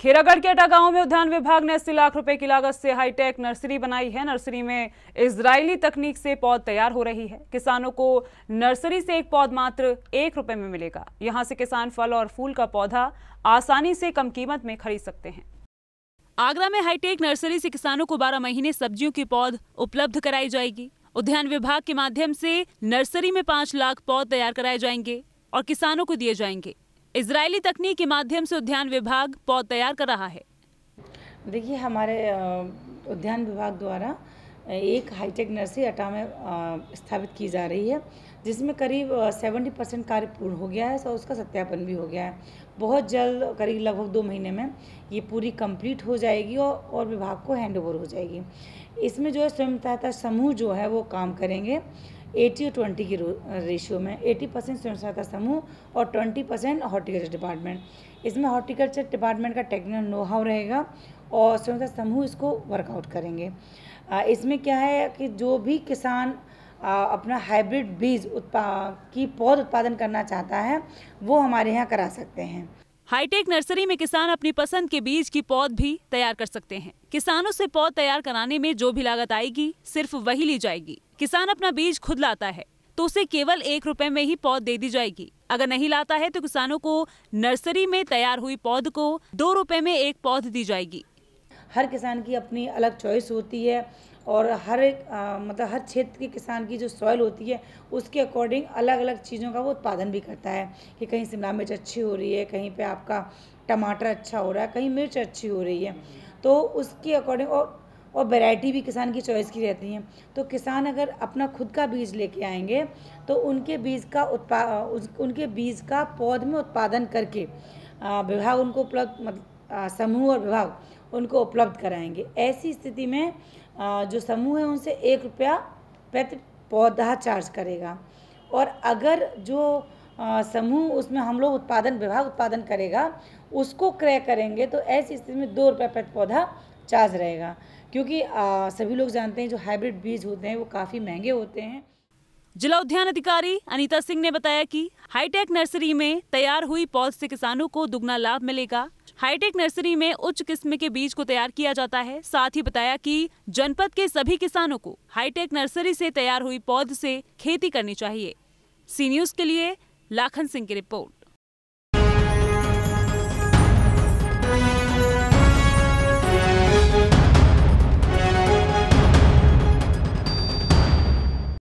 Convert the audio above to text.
खेरागढ़ के एटा गांव में उद्यान विभाग ने अस्सी लाख रुपए की लागत से हाईटेक नर्सरी बनाई है नर्सरी में इजरायली तकनीक से पौध तैयार हो रही है किसानों को नर्सरी से एक पौध मात्र एक रुपए में मिलेगा यहां से किसान फल और फूल का पौधा आसानी से कम कीमत में खरीद सकते हैं आगरा में हाईटेक नर्सरी से किसानों को बारह महीने सब्जियों के पौध उपलब्ध कराई जाएगी उद्यान विभाग के माध्यम से नर्सरी में पांच लाख पौध तैयार कराए जाएंगे और किसानों को दिए जाएंगे इजरायली तकनीक के माध्यम से उद्यान विभाग पौध तैयार कर रहा है देखिए हमारे उद्यान विभाग द्वारा एक हाईटेक नर्सरी अटा में स्थापित की जा रही है जिसमें करीब सेवेंटी परसेंट कार्य पूर्ण हो गया है और उसका सत्यापन भी हो गया है बहुत जल्द करीब लगभग दो महीने में ये पूरी कंप्लीट हो जाएगी और और विभाग को हैंड ओवर हो जाएगी इसमें जो है स्वयं सहायता समूह जो है वो काम करेंगे एटी और ट्वेंटी की रेशियो में एटी परसेंट स्वयं सहायता समूह और ट्वेंटी परसेंट हॉर्टिकल्चर डिपार्टमेंट इसमें हॉर्टिकल्चर डिपार्टमेंट का टेक्निकल नोहाव रहेगा और स्वयं सहायता समूह इसको वर्कआउट करेंगे इसमें क्या है कि जो भी किसान अपना हाइब्रिड बीज उत्पा की पौध उत्पादन करना चाहता है वो हमारे यहाँ करा सकते हैं हाईटेक नर्सरी में किसान अपनी पसंद के बीज की पौध भी तैयार कर सकते हैं किसानों से पौध तैयार कराने में जो भी लागत आएगी सिर्फ वही ली जाएगी किसान अपना बीज खुद लाता है तो उसे केवल एक रुपए में ही पौध दे दी जाएगी अगर नहीं लाता है तो किसानों को नर्सरी में तैयार हुई पौध को दो रुपए में एक पौध दी जाएगी हर किसान की अपनी अलग चॉइस होती है और हर एक आ, मतलब हर क्षेत्र के किसान की जो सॉइल होती है उसके अकॉर्डिंग अलग अलग चीज़ों का वो उत्पादन भी करता है कि कहीं शिमला मिर्च अच्छी हो रही है कहीं पे आपका टमाटर अच्छा हो रहा है कहीं मिर्च अच्छी हो रही है तो उसके अकॉर्डिंग और और वैरायटी भी किसान की चॉइस की रहती है तो किसान अगर अपना खुद का बीज लेके आएंगे तो उनके बीज का उत्पा उनके बीज का पौध में उत्पादन करके विभाग उनको उपलब्ध मतलब समूह और विभाग उनको उपलब्ध कराएंगे ऐसी स्थिति में जो समूह है उनसे एक रुपया प्रति पौधा चार्ज करेगा और अगर जो समूह उसमें हम लोग उत्पादन विभाग उत्पादन करेगा उसको क्रय करेंगे तो ऐसी स्थिति में दो रुपये प्रति पौधा चार्ज रहेगा क्योंकि आ, सभी लोग जानते हैं जो हाइब्रिड बीज होते हैं वो काफ़ी महंगे होते हैं जिला उद्यान अधिकारी अनीता सिंह ने बताया कि हाईटेक नर्सरी में तैयार हुई पौध से किसानों को दुगना लाभ मिलेगा हाईटेक नर्सरी में उच्च किस्म के बीज को तैयार किया जाता है साथ ही बताया कि जनपद के सभी किसानों को हाईटेक नर्सरी से तैयार हुई पौध से खेती करनी चाहिए सी न्यूज के लिए लाखन सिंह की रिपोर्ट